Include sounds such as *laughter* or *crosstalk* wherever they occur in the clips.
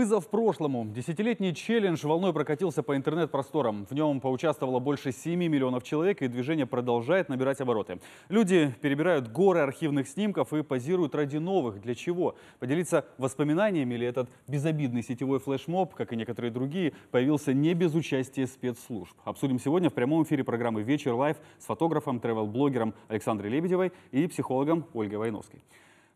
Вызов прошлому. Десятилетний челлендж волной прокатился по интернет-просторам. В нем поучаствовало больше 7 миллионов человек, и движение продолжает набирать обороты. Люди перебирают горы архивных снимков и позируют ради новых. Для чего? Поделиться воспоминаниями или этот безобидный сетевой флешмоб, как и некоторые другие, появился не без участия спецслужб. Обсудим сегодня в прямом эфире программы «Вечер лайв» с фотографом, тревел-блогером Александрой Лебедевой и психологом Ольгой Войновской.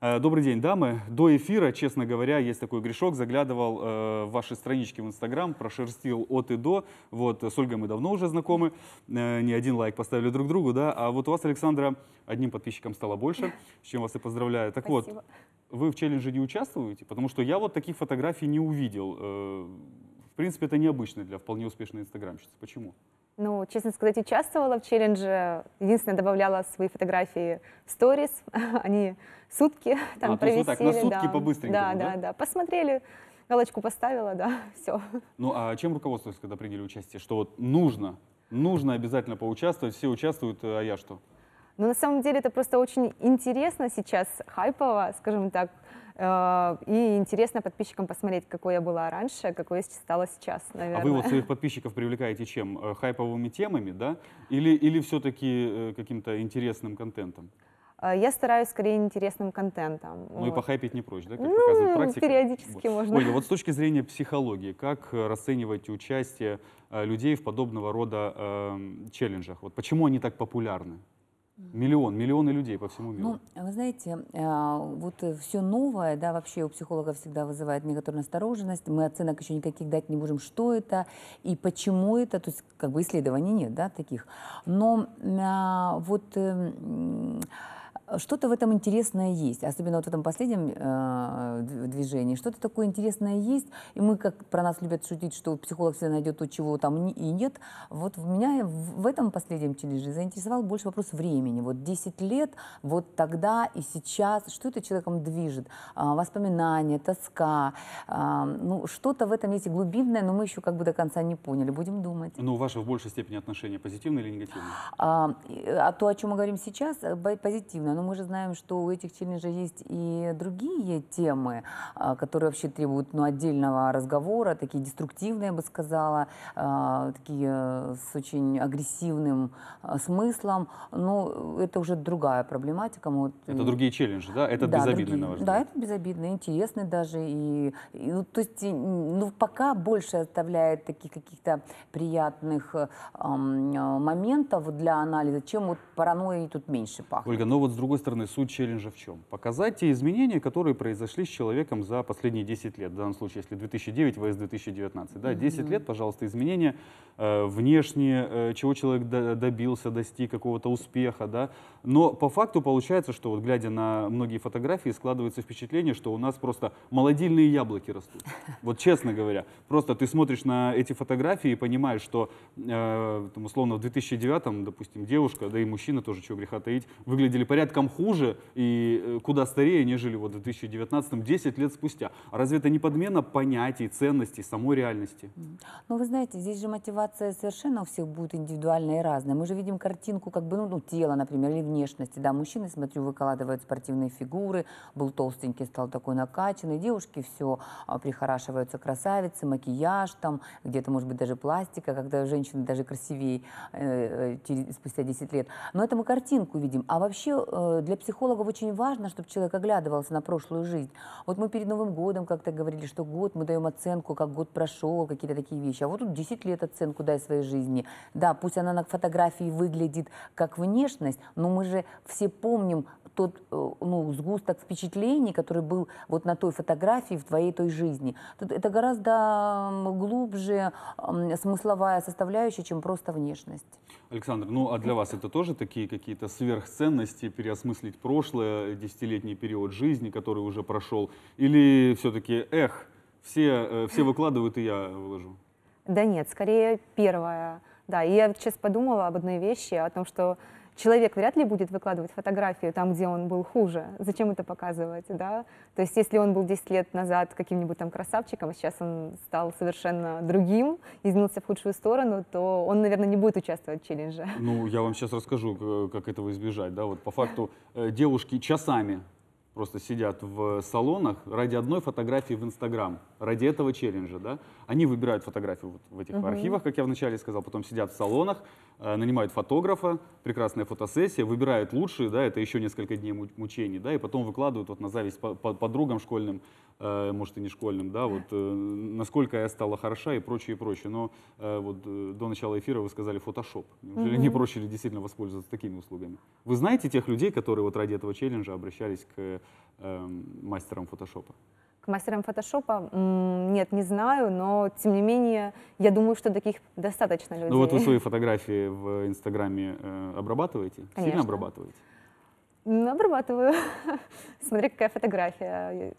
Э, добрый день, дамы. До эфира, честно говоря, есть такой грешок. Заглядывал э, в ваши странички в Инстаграм, прошерстил от и до. Вот э, с Ольгой мы давно уже знакомы. Э, не один лайк поставили друг другу, да. А вот у вас, Александра, одним подписчиком стало больше, с чем вас и поздравляю. Так Спасибо. вот, вы в челлендже не участвуете? Потому что я вот таких фотографий не увидел. Э, в принципе, это необычно для вполне успешной инстаграмщицы. Почему? Ну, честно сказать, участвовала в челлендже. Единственное, добавляла свои фотографии в сторис. *laughs* Они сутки *laughs* там а, провисели. вот так, на сутки да. побыстренько. Да, да, да, да. Посмотрели, галочку поставила, да, *laughs* все. Ну, а чем руководствовались, когда приняли участие? Что вот нужно, нужно обязательно поучаствовать, все участвуют, э, а я что? Ну, на самом деле, это просто очень интересно сейчас, хайпово, скажем так, Э, и интересно подписчикам посмотреть, какой я была раньше, какой я стала сейчас, наверное. А вы вот своих подписчиков привлекаете чем? Э, хайповыми темами, да? Или, или все-таки э, каким-то интересным контентом? Я стараюсь скорее интересным контентом. Ну вот. и похайпить не прочь, да, как ну, показывает практика? периодически вот. можно. Ольга, вот с точки зрения психологии, как расцениваете участие людей в подобного рода э, челленджах? Вот почему они так популярны? Миллион, миллионы людей по всему миру. Ну, вы знаете, э, вот все новое, да, вообще у психологов всегда вызывает некоторую настороженность. Мы оценок еще никаких дать не можем, что это и почему это. То есть, как бы исследований нет, да, таких. Но а, вот эм, что-то в этом интересное есть, особенно вот в этом последнем э, движении. Что-то такое интересное есть, и мы как про нас любят шутить, что психолог всегда найдет то, чего там и нет. Вот в меня в этом последнем челлендже заинтересовал больше вопрос времени. Вот 10 лет, вот тогда и сейчас, что это человеком движет? Э, воспоминания, тоска, э, ну что-то в этом есть и глубинное, но мы еще как бы до конца не поняли, будем думать. Ну ваше в большей степени отношение позитивное или негативное? А, а, то, о чем мы говорим сейчас, э, позитивное. Но ну, мы же знаем, что у этих челленджей есть и другие темы, а, которые вообще требуют ну, отдельного разговора, такие деструктивные, я бы сказала, а, такие э, с очень агрессивным э, смыслом. Но ну, это уже другая проблематика. вот... Это другие челленджи, да? Это да, безобидный, другие... на Да, это безобидный, интересный даже. И, и, ну, то есть, ну, пока больше оставляет таких каких-то приятных эм, моментов для анализа, чем вот паранойи тут меньше пахнет. Ольга, ну вот с другой стороны, суть челленджа в чем? Показать те изменения, которые произошли с человеком за последние 10 лет. В данном случае, если 2009, ВС 2019. Да, 10 mm-hmm. лет, пожалуйста, изменения э, внешне, э, чего человек добился, достиг какого-то успеха, да, но по факту получается, что вот глядя на многие фотографии, складывается впечатление, что у нас просто молодильные яблоки растут. Вот честно говоря, просто ты смотришь на эти фотографии и понимаешь, что э, там, условно в 2009, допустим, девушка, да и мужчина тоже, чего греха таить, выглядели порядком хуже и э, куда старее, нежели вот в 2019, 10 лет спустя. А разве это не подмена понятий, ценностей, самой реальности? Ну, вы знаете, здесь же мотивация совершенно у всех будет индивидуальная и разная. Мы же видим картинку как бы, ну, ну тела, например, или внешности. Да, мужчины, смотрю, выкладывают спортивные фигуры, был толстенький, стал такой накачанный. Девушки все а, прихорашиваются красавицы, макияж там, где-то, может быть, даже пластика, когда женщины даже красивее э, э, через, спустя 10 лет. Но это мы картинку видим. А вообще э, для психологов очень важно, чтобы человек оглядывался на прошлую жизнь. Вот мы перед Новым годом как-то говорили, что год мы даем оценку, как год прошел, какие-то такие вещи. А вот тут 10 лет оценку дай своей жизни. Да, пусть она на фотографии выглядит как внешность, но мы же все помним тот э, ну, сгусток впечатлений, который был вот на той фотографии в твоей той жизни. Тут это гораздо глубже смысловая составляющая, чем просто внешность. Александр, ну а для вас это тоже такие какие-то сверхценности, переосмыслить прошлое, десятилетний период жизни, который уже прошел? Или все-таки, эх, все, э, все выкладывают, и я выложу? Да нет, скорее первое. Да, и я сейчас подумала об одной вещи, о том, что человек вряд ли будет выкладывать фотографию там, где он был хуже. Зачем это показывать, да? То есть если он был 10 лет назад каким-нибудь там красавчиком, а сейчас он стал совершенно другим, изменился в худшую сторону, то он, наверное, не будет участвовать в челлендже. Ну, я вам сейчас расскажу, как этого избежать, да, вот по факту э, девушки часами просто сидят в салонах ради одной фотографии в Инстаграм, ради этого челленджа, да. Они выбирают фотографию вот в этих угу. архивах, как я вначале сказал, потом сидят в салонах, э, нанимают фотографа, прекрасная фотосессия, выбирают лучшие, да, это еще несколько дней мучений, да, и потом выкладывают вот на зависть по по подругам школьным, э, может и не школьным, да, вот э, насколько я стала хороша и прочее, и прочее. Но э, вот э, до начала эфира вы сказали фотошоп. Неужели угу. не проще ли действительно воспользоваться такими услугами? Вы знаете тех людей, которые вот ради этого челленджа обращались к Эм, мастером фотошопа? К мастерам фотошопа? Нет, не знаю, но тем не менее, я думаю, что таких достаточно людей. Ну вот вы свои фотографии в Инстаграме э, обрабатываете? Конечно. Сильно обрабатываете? Ну, обрабатываю. *laughs* Смотри, какая фотография.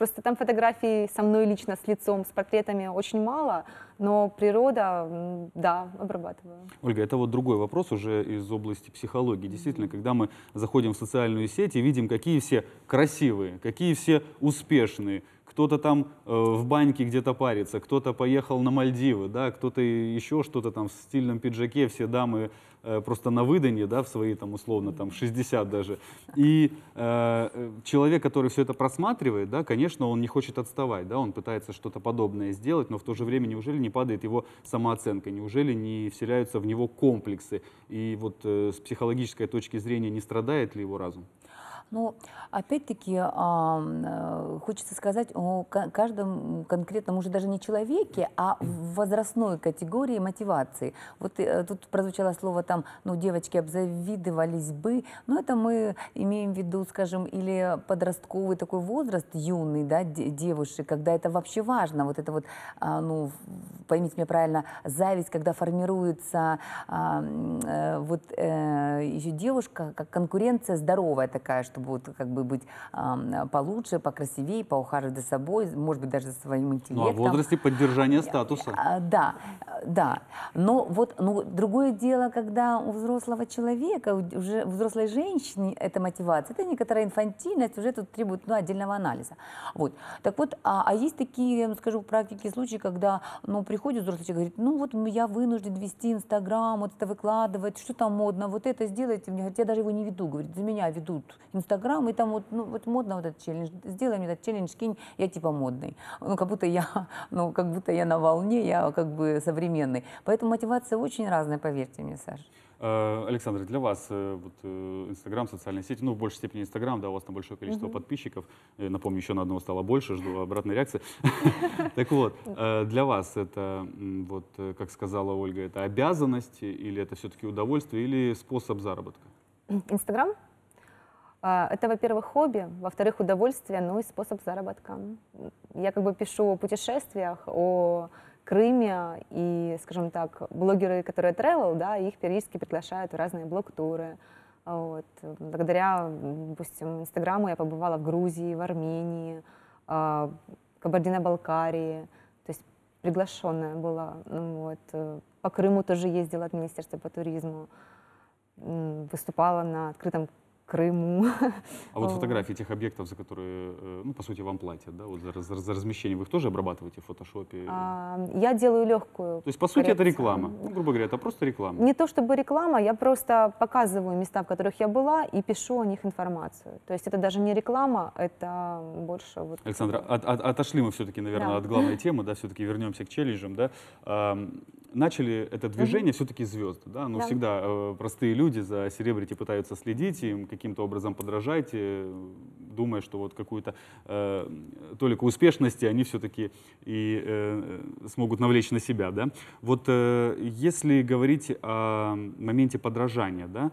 Просто там фотографий со мной лично, с лицом, с портретами очень мало, но природа, да, обрабатываю. Ольга, это вот другой вопрос уже из области психологии. Действительно, когда мы заходим в социальную сеть и видим, какие все красивые, какие все успешные, кто-то там э, в баньке где-то парится, кто-то поехал на Мальдивы, да, кто-то еще что-то там в стильном пиджаке, все дамы э, просто на выданье, да, в свои там условно там 60 даже. И э, э человек, который все это просматривает, да, конечно, он не хочет отставать, да, он пытается что-то подобное сделать, но в то же время неужели не падает его самооценка, неужели не вселяются в него комплексы? И вот э, с психологической точки зрения не страдает ли его разум? Ну, опять-таки э, хочется сказать о каждом конкретном уже даже не человеке, а возрастной категории мотивации. Вот э, тут прозвучало слово там, ну, девочки обзавидовались бы, но это мы имеем в виду, скажем, или подростковый такой возраст юный, да, девушек, когда это вообще важно, вот это вот, а, ну, поймите меня правильно, зависть, когда формируется э, вот еще девушка, как конкуренция здоровая такая, что как вот как бы быть э, получше, покрасивее, поухаживать за собой, может быть, даже за своим интеллектом. Ну, а в возрасте поддержание э, статуса. А, да, да. Но вот ну, другое дело, когда у взрослого человека, уже у взрослой женщины эта мотивация, это некоторая инфантильность, уже тут требует ну, отдельного анализа. Вот. Так вот, а, а есть такие, я скажу, практике случаи, когда ну, приходит взрослый человек и говорит, ну вот я вынужден вести Инстаграм, вот это выкладывать, что там модно, вот это сделайте. Мне говорят, я даже его не веду, говорит, за меня ведут Инстаграм Инстаграм, и там вот, ну, вот модно вот этот челлендж, сделай мне этот челлендж, кинь, я типа модный. Ну, как будто я, *laughs* ну, как будто я на волне, я как бы современный. Поэтому мотивация очень разная, поверьте мне, Саша. Э, Александр, для вас э, вот, э, Инстаграм, социальные сети, ну, в большей степени Инстаграм, да, у вас там большое количество угу. подписчиков. Напомню, еще на одного стало больше, жду обратной реакции. *laughs* Так вот, для вас это, вот, как сказала Ольга, это обязанность или это все-таки удовольствие или способ заработка? Инстаграм? А, это, во-первых, хобби, во-вторых, удовольствие, ну и способ заработка. Я как бы пишу о путешествиях, о Крыме, и, скажем так, блогеры, которые travel, да, их периодически приглашают в разные блок-туры. Вот. Благодаря, допустим, Инстаграму я побывала в Грузии, в Армении, а, Кабардино-Балкарии, то есть приглашенная была. Ну вот. По Крыму тоже ездила от Министерства по туризму, выступала на открытом Крыму. А вот э. фотографии тех объектов, за которые, э, ну, по сути, вам платят, да, вот за, за, за размещение, вы их тоже обрабатываете в фотошопе? А, я делаю легкую. То есть, по коррекцию. сути, это реклама? Ну, грубо говоря, это просто реклама? Не то чтобы реклама, я просто показываю места, в которых я была, и пишу о них информацию. То есть, это даже не реклама, это больше... Вот... Александра, от, от, отошли мы все-таки, наверное, да. от главной *laughs* темы, да, все-таки вернемся к челленджам, да начали это движение mm-hmm. все-таки звезды, да, но ну, да. всегда э, простые люди за селебрити пытаются следить, им каким-то образом подражать, э, думая, что вот какую-то э, толику успешности они все-таки и э, смогут навлечь на себя, да. Вот э, если говорить о моменте подражания, да,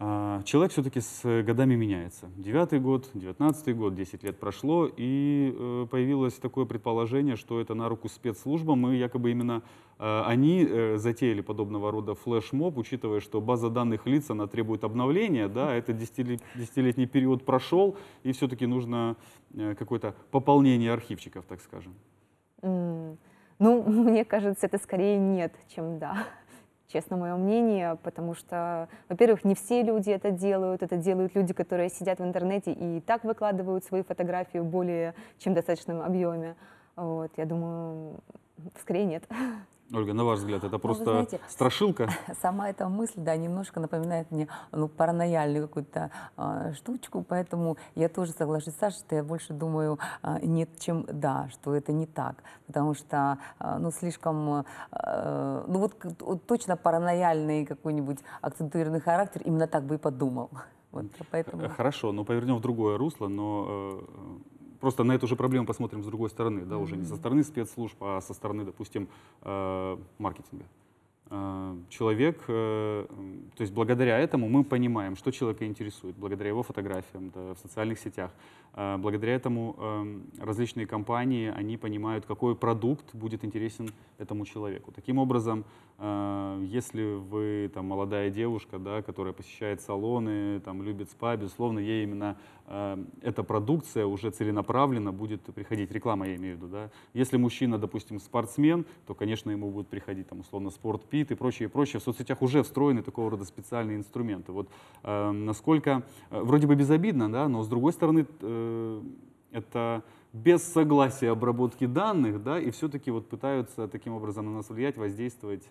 а, человек все-таки с годами меняется. Девятый год, девятнадцатый год, десять лет прошло, и э, появилось такое предположение, что это на руку спецслужбам, и якобы именно э, они э, затеяли подобного рода флешмоб, учитывая, что база данных лиц, она требует обновления, да, этот десятилетний период прошел, и все-таки нужно какое-то пополнение архивчиков, так скажем. Ну, *laughs* мне кажется, это скорее нет, чем да честно, мое мнение, потому что, во-первых, не все люди это делают, это делают люди, которые сидят в интернете и так выкладывают свои фотографии в более чем достаточном объеме. Вот, я думаю, скорее нет. *laughs* Ольга, на ваш взгляд, это ну, просто ну, знаете, страшилка? *laughs* Сама эта мысль, да, немножко напоминает мне ну, паранояльную какую-то э, штучку, поэтому я тоже соглашусь Саша, что я больше думаю э, нет, чем да, что это не так, потому что, э, ну, слишком, э, ну, вот, вот точно паранояльный какой-нибудь акцентуированный характер, именно так бы и подумал. *laughs* Вот, поэтому... Э, хорошо, но повернем в другое русло, но э, просто на эту же проблему посмотрим с другой стороны, да, уже не со стороны спецслужб, а со стороны, допустим, э, маркетинга. Э, человек, э, то есть благодаря этому мы понимаем, что человека интересует, благодаря его фотографиям да, в социальных сетях, а, благодаря этому эм, различные компании, они понимают, какой продукт будет интересен этому человеку. Таким образом, э, если вы там, молодая девушка, да, которая посещает салоны, там, любит спа, безусловно, ей именно э, эта продукция уже целенаправленно будет приходить. Реклама, я имею в виду. Да? Если мужчина, допустим, спортсмен, то, конечно, ему будет приходить там, условно спортпит и прочее, и прочее. В соцсетях уже встроены такого рода специальные инструменты. Вот э, насколько, вроде бы безобидно, да, но с другой стороны, это без согласия обработки данных, да, и все-таки вот пытаются таким образом на нас влиять, воздействовать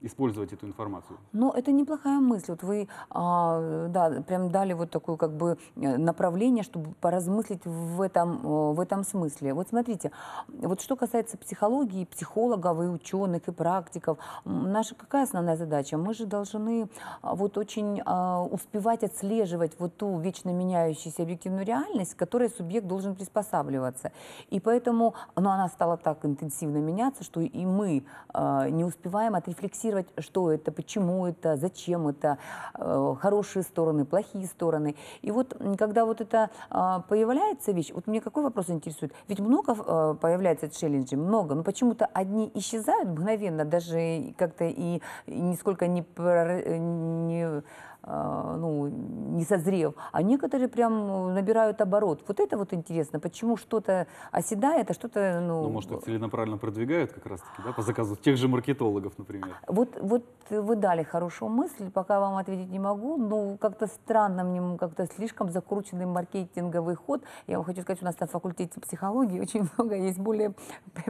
использовать эту информацию. Ну, это неплохая мысль. Вот вы, а, да, прям дали вот такое как бы э, направление, чтобы поразмыслить в этом, э, в этом смысле. Вот смотрите, вот что касается психологии, психологов и ученых, и практиков, наша какая основная задача? Мы же должны а, вот очень а, успевать отслеживать вот ту вечно меняющуюся объективную реальность, к которой субъект должен приспосабливаться. И поэтому, ну, она стала так интенсивно меняться, что и мы а, не успеваем отрефлексировать проанализировать, что это, почему это, зачем это, э, хорошие стороны, плохие стороны. И вот когда вот это а, появляется вещь, вот мне какой вопрос интересует? Ведь много э, появляется челленджей, много, но почему-то одни исчезают мгновенно, даже как-то и, и нисколько не, про, э, не а, ну, не созрев, а некоторые прям ну, набирают оборот. Вот это вот интересно, почему что-то оседает, а что-то... Ну, ну может, их целенаправленно продвигают как раз-таки, да, по заказу тех же маркетологов, например. Вот, вот вы дали хорошую мысль, пока вам ответить не могу, но как-то странно мне, как-то слишком закрученный маркетинговый ход. Я вам хочу сказать, у нас на факультете психологии *laughs* очень много есть более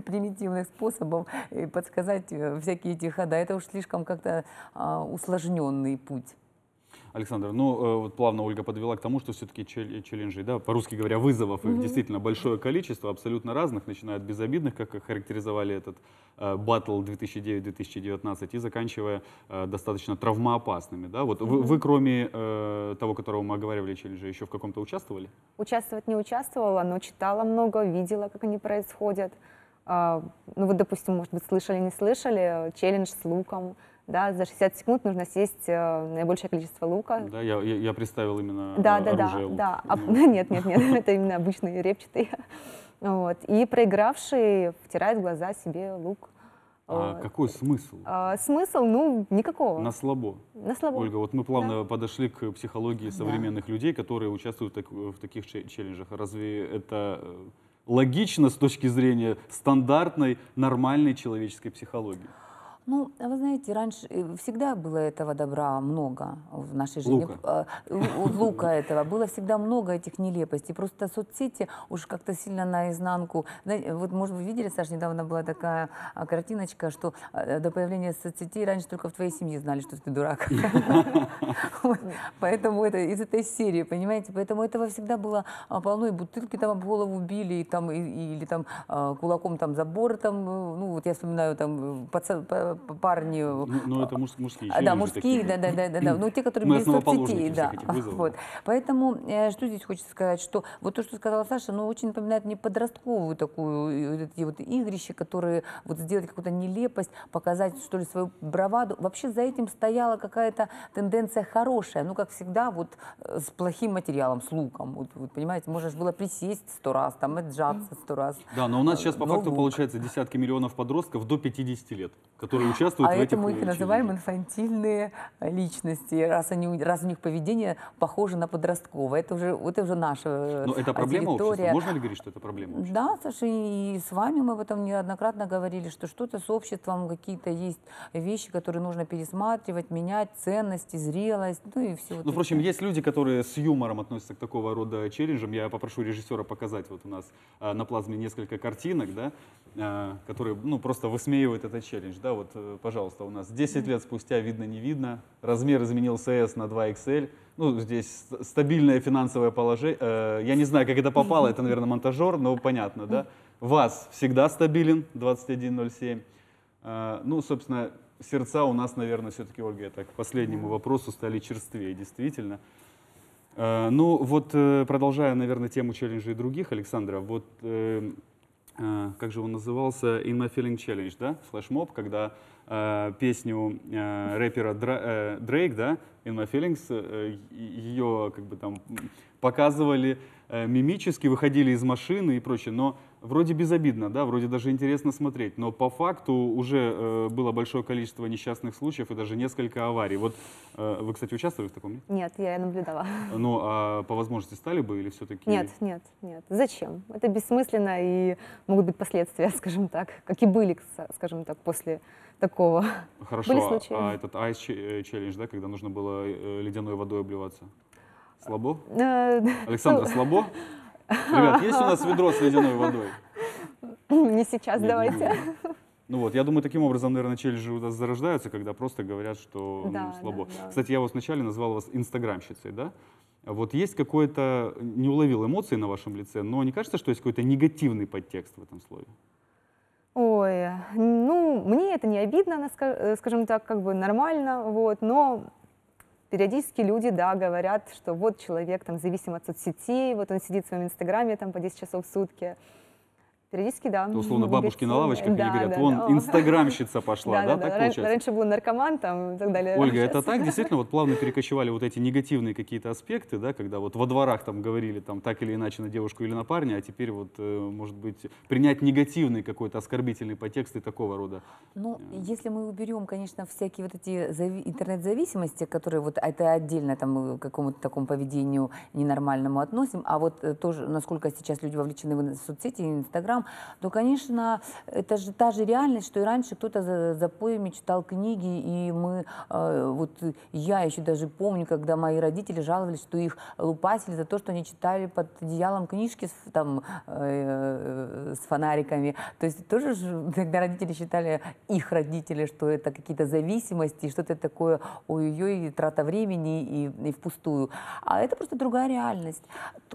примитивных способов э, подсказать э, всякие эти хода. Это уж слишком как-то а, усложненный путь. Александр, ну э, вот плавно Ольга подвела к тому, что все-таки э, челленджи, да, по-русски говоря, вызовов, их действительно большое количество, абсолютно разных, начиная от безобидных, как характеризовали этот э, батл 2009-2019, и заканчивая достаточно травмоопасными, да. Вот вы, вы кроме того, которого мы оговаривали челленджи, еще в каком-то участвовали? Участвовать не участвовала, но читала много, видела, как они происходят. А, ну вот, допустим, может быть, слышали, не слышали, челлендж с луком — да, за 60 секунд нужно съесть э, наибольшее количество лука. Да, я, я, я представил именно э, да, да, да, лук. Да, а, *laughs* нет, нет, нет, *laughs* это именно обычный репчатый. *laughs* Вот. И проигравший втирает в глаза себе лук. А вот. какой смысл? А, смысл, ну, никакого. На слабо. На слабо. Ольга, вот мы плавно да. подошли к психологии современных да. людей, которые участвуют в таких челленджах. Разве это э, логично с точки зрения стандартной, нормальной человеческой психологии? Ну, а вы знаете, раньше э, всегда было этого добра много в нашей жизни. Лука. Э, Лука этого. Было всегда много этих нелепостей. Просто соцсети уж как-то сильно наизнанку. Вот, может вы видели, Саша недавно была такая а, картиночка, что а, э, до появления соцсетей раньше только в твоей семье знали, что ты дурак. *laughs* Поэтому это из этой серии, понимаете? Поэтому этого всегда было полно. И бутылки там об голову били, и там, или там кулаком там забор там. Ну, вот я вспоминаю там парни... Ну, э, ну это мужские а, Да, мужские, да, да, да, да, да. Ну, те, которые без соцсетей, да. Вот. Поэтому, э, что здесь хочется сказать, что вот то, что сказала Саша, ну, очень напоминает мне подростковую такую, э, вот эти вот игрища, которые вот сделать какую-то нелепость, показать, что ли, свою браваду. Вообще за этим стояла какая-то тенденция хорошая, ну, как всегда, вот с плохим материалом, с луком. Вот, вот понимаете, можно же было присесть сто раз, там, отжаться сто раз. Да, но у нас сейчас по но факту лук. получается десятки миллионов подростков до 50 лет которые а участвуют а в этих Поэтому их э, называем инфантильные э, личности, раз, они, раз у них поведение похоже на подростковое. Это уже, это уже наша э, Но это проблема территория. общества? Можно ли говорить, что это проблема общества? Да, Саша, и с вами мы об этом неоднократно говорили, что что-то с обществом, какие-то есть вещи, которые нужно пересматривать, менять, ценности, зрелость, ну и все. Ну, вот впрочем, это. есть люди, которые с юмором относятся к такого рода челленджам. Я попрошу режиссера показать вот у нас на плазме несколько картинок, да, которые, ну, просто высмеивают этот челлендж, да, вот, э, пожалуйста, у нас 10 лет спустя видно, не видно, размер изменился S на 2XL, ну, здесь стабильное финансовое положение, э, я не знаю, как это попало, это, наверное, монтажер, но понятно, да? ВАЗ всегда стабилен, 2107. Э, ну, собственно, сердца у нас, наверное, все-таки, Ольга, это к последнему вопросу стали черствее, действительно. Э, ну, вот, э, продолжая, наверное, тему челленджей других, Александра, вот эм, Э, как же он назывался, In My Feeling Challenge, да, флешмоб, когда э, песню э, рэпера Дра, э, Дрейк, да, In My Feelings, э, ее как бы там показывали э, мимически, выходили из машины и прочее, но вроде безобидно, да, вроде даже интересно смотреть, но по факту уже э, было большое количество несчастных случаев и даже несколько аварий. Вот э, вы, кстати, участвовали в таком? Нет, я наблюдала. *laughs* Ну, а по возможности стали бы или все-таки? Нет, нет, нет. Зачем? Это бессмысленно и могут быть последствия, *laughs* скажем так, как и были, скажем так, после такого. Хорошо. Были а случаи? А этот айс челлендж, э, да, когда нужно было э, ледяной водой обливаться? Слабо? Э, *laughs* Александр, слабо? Ребят, есть у нас *laughs* ведро с ледяной водой? Не сейчас, Нет, давайте. Не ну вот, я думаю, таким образом, наверное, челленджи у нас зарождаются, когда просто говорят, что да, слабо. Да, да. Кстати, я вас вначале назвал вас инстаграмщицей, да? Вот есть какое-то, не уловил эмоции на вашем лице, но не кажется, что есть какой-то негативный подтекст в этом слове? такое, э, ну, мне это не обидно, э, скажем так, как бы нормально, вот, но периодически люди, да, говорят, что вот человек там зависим от соцсетей, вот он сидит в своем инстаграме там по 10 часов в сутки, Периодически, да. То, условно, бабушки на лавочках да, говорят, да, вон, да. инстаграмщица пошла, да, да, да так да. получается? Раньше был наркоман там и так далее. Ольга, это так? *laughs* Действительно, вот плавно перекочевали вот эти негативные какие-то аспекты, да, когда вот во дворах там говорили там так или иначе на девушку или на парня, а теперь вот, э, может быть, принять негативный какой-то оскорбительный подтекст и такого рода? Ну, э. если мы уберем, конечно, всякие вот эти интернет-зависимости, которые вот а это отдельно там к какому-то такому поведению ненормальному относим, а вот э, тоже, насколько сейчас люди вовлечены в соцсети, Инстаграм, то, конечно, это же та же реальность, что и раньше кто-то за, за поем читал книги, и мы, э, вот я еще даже помню, когда мои родители жаловались, что их лупатели за то, что они читали под одеялом книжки с, там, э, э с фонариками. То есть тоже, когда родители считали, их родители, что это какие-то зависимости, что-то такое, ой-ой-ой, трата времени и, и впустую. А это просто другая реальность.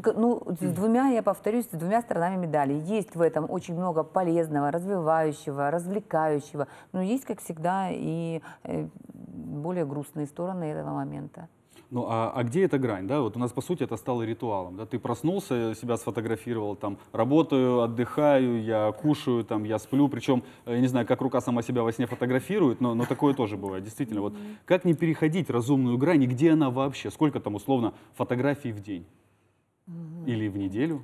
Ну, с двумя, я повторюсь, с двумя сторонами медали. Есть в этом очень много полезного, развивающего, развлекающего. Но есть, как всегда, и э, более грустные стороны этого момента. Ну, а, а где эта грань, да? Вот у нас, по сути, это стало ритуалом, да? Ты проснулся, себя сфотографировал, там, работаю, отдыхаю, я кушаю, там, я сплю. Причем, я э, не знаю, как рука сама себя во сне фотографирует, но, но такое тоже бывает, действительно. Вот как не переходить разумную грань и где она вообще? Сколько там, условно, фотографий в день? Или в неделю?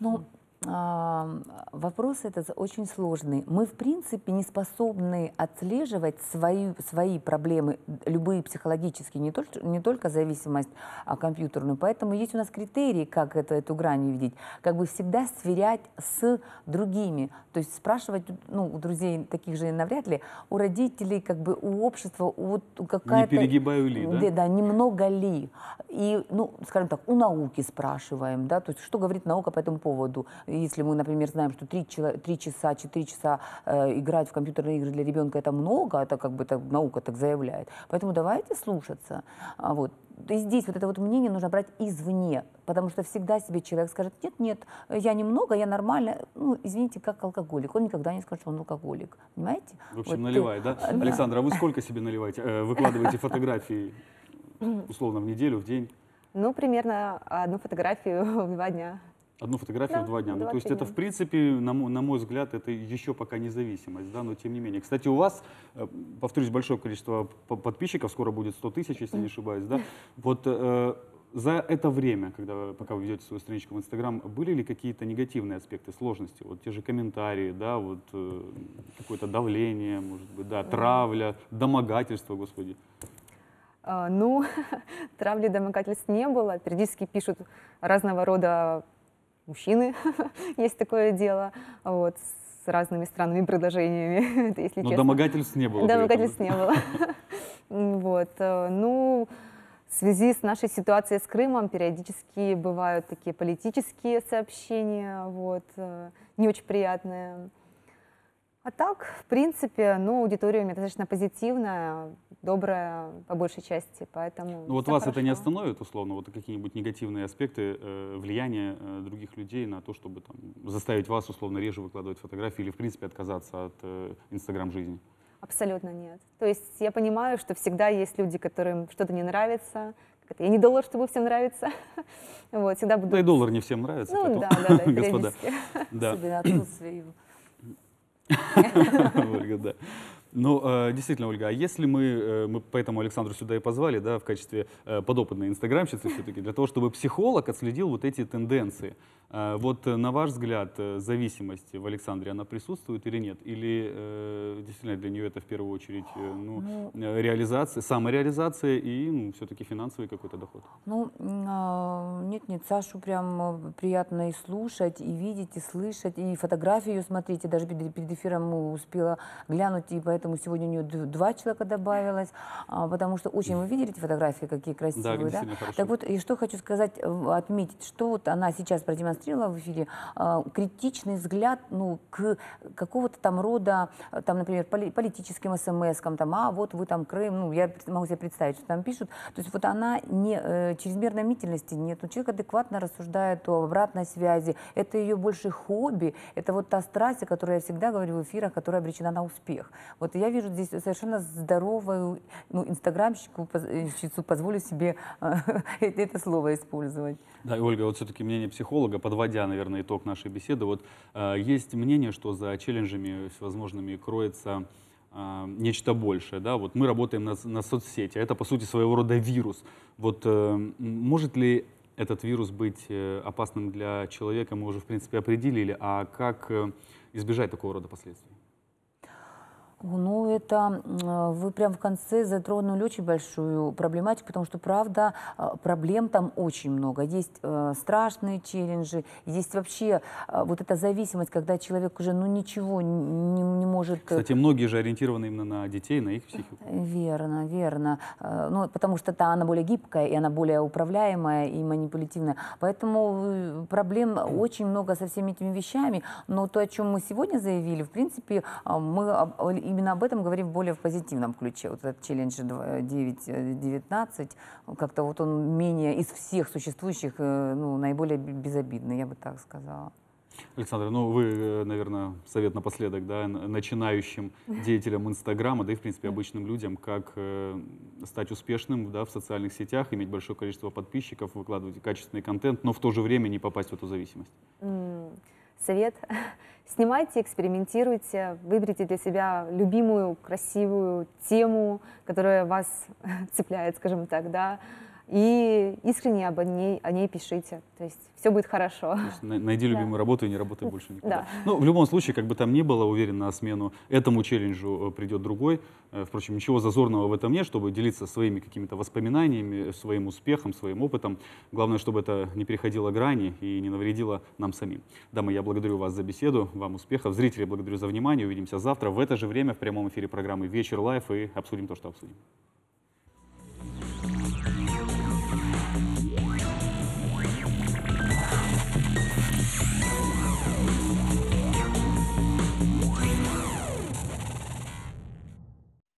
Ну... Но вопрос этот очень сложный. Мы, в принципе, не способны отслеживать свои, свои проблемы, любые психологические, не только, не только зависимость а компьютерную. Поэтому есть у нас критерии, как это, эту грань увидеть. Как бы всегда сверять с другими. То есть спрашивать ну, у друзей таких же навряд ли, у родителей, как бы у общества, вот какая-то... Не перегибаю ли, да? Да, да немного ли. И, ну, скажем так, у науки спрашиваем, да, то есть что говорит наука по этому поводу если мы, например, знаем, что 3, 3 часа, 4 часа э, играть в компьютерные игры для ребенка это много, это как бы так, наука так заявляет. Поэтому давайте слушаться. А, вот. И здесь вот это вот мнение нужно брать извне, потому что всегда себе человек скажет, нет, нет, я немного, я нормально, ну, извините, как алкоголик. Он никогда не скажет, что он алкоголик, понимаете? В общем, вот наливает, ты... да? *laughs* да? Александра, а вы сколько себе наливаете, э, выкладываете фотографии, *laughs* условно, в неделю, в день? Ну, примерно одну фотографию *laughs* в два дня. Одну фотографию да, в два дня. Ну, два ну, то есть дня. это, в принципе, на мой, на мой взгляд, это еще пока независимость, да, но тем не менее. Кстати, у вас, э, повторюсь, большое количество подписчиков, скоро будет 100 тысяч, если не ошибаюсь, да. *laughs* Вот э, за это время, когда, пока вы ведете свою страничку в Инстаграм, были ли какие-то негативные аспекты, сложности? Вот те же комментарии, да, вот э, какое-то давление, может быть, да, травля, домогательство, господи. А, ну, *laughs* травли домогательств не было. Периодически пишут разного рода мужчины, *laughs* есть такое дело, вот, с разными странными предложениями, *laughs* это если Но честно. домогательств не было. Домогательств не было. *laughs* Вот, э, ну, в связи с нашей ситуацией с Крымом периодически бывают такие политические сообщения, вот, э, не очень приятные. А так, в принципе, ну, аудитория у меня достаточно позитивная, добрая по большей части, поэтому... Ну вот вас хорошо. это не остановит, условно, вот какие-нибудь негативные аспекты э, влияния э, других людей на то, чтобы там, заставить вас, условно, реже выкладывать фотографии или, в принципе, отказаться от Инстаграм-жизни? Э, Абсолютно нет. То есть я понимаю, что всегда есть люди, которым что-то не нравится, я не доллар, чтобы всем нравится. *laughs* Вот, всегда буду... Да и доллар не всем нравится. Ну, поэтому, да, да, да, *laughs* господа. Да. Особенно отсутствие его. *laughs* Ольга, да. Ну, э, действительно, Ольга, а если мы, э, мы поэтому Александру сюда и позвали, да, в качестве э, подопытной инстаграмщицы все-таки, для того, чтобы психолог отследил вот эти тенденции. вот на ваш взгляд, зависимость в Александре, она присутствует или нет? Или действительно для нее это в первую очередь ну, ну, реализация, самореализация и ну, все-таки финансовый какой-то доход? Ну, нет-нет, а, Сашу прям приятно и слушать, и видеть, и слышать, и фотографию смотреть. смотрите, даже перед, перед эфиром успела глянуть, и поэтому поэтому сегодня у нее два человека добавилось, а, потому что очень, вы видели эти фотографии, какие красивые, да? да? Так вот, и что хочу сказать, э, отметить, что вот она сейчас продемонстрировала в эфире, а, критичный взгляд, ну, к какого-то там рода, э, там, например, политическим смс там, а вот вы там Крым, ну, я могу себе представить, что там пишут. То есть вот она не, э, чрезмерной мительности нет, но ну, человек адекватно рассуждает о обратной связи, это ее больше хобби, это вот та страсть, о которой я всегда говорю в эфирах, которая обречена на успех. Вот вот, я вижу здесь совершенно здоровую, ну, инстаграмщику, э, позволю себе *laughs* это слово использовать. Да, и Ольга, вот все-таки мнение психолога, подводя, наверное, итог нашей беседы, вот э, есть мнение, что за челленджами всевозможными кроется э, нечто большее, да, вот мы работаем на, на соцсети, а это, по сути, своего рода вирус. Вот э, может ли этот вирус быть э, опасным для человека, мы уже, в принципе, определили, а как э, избежать такого рода последствий? Ну, это вы прям в конце затронули очень большую проблематику, потому что, правда, а, проблем там очень много. Есть э, страшные челленджи, есть вообще а, вот эта зависимость, когда человек уже, ну, ничего не, не может... Э, Кстати, многие же ориентированы именно на детей, на их психику. Э, верно, верно. Ну, потому что та, она более гибкая, и она более управляемая и манипулятивная. Поэтому проблем очень много со всеми этими вещами. Но то, о чем мы сегодня заявили, в принципе, а, мы именно об этом говорим более в позитивном ключе. Вот этот челлендж 9-19, э, э, как-то вот он менее из всех существующих, э, ну, наиболее безобидный, я бы так сказала. Александр, ну вы, наверное, совет напоследок, да, начинающим *laughs* деятелям Инстаграма, да и, в принципе, обычным людям, как стать успешным, да, в социальных сетях, иметь большое количество подписчиков, выкладывать качественный контент, но в то же время не попасть в эту зависимость. Совет *laughs* Снимайте, экспериментируйте, выберите для себя любимую, красивую тему, которая вас *laughs* цепляет, скажем так, да, и искренне об ней, о ней пишите. То есть все будет хорошо. Найди любимую да. работу и не работай больше никогда. Да. Ну, в любом случае, как бы там ни было, уверен, на смену этому челленджу э, придет другой. Э, впрочем, ничего зазорного в этом нет, чтобы делиться своими какими-то воспоминаниями, своим успехом, своим опытом. Главное, чтобы это не переходило грани и не навредило нам самим. Дамы, я благодарю вас за беседу, вам успехов. Зрителей благодарю за внимание. Увидимся завтра в это же время в прямом эфире программы «Вечер лайф» и обсудим то, что обсудим.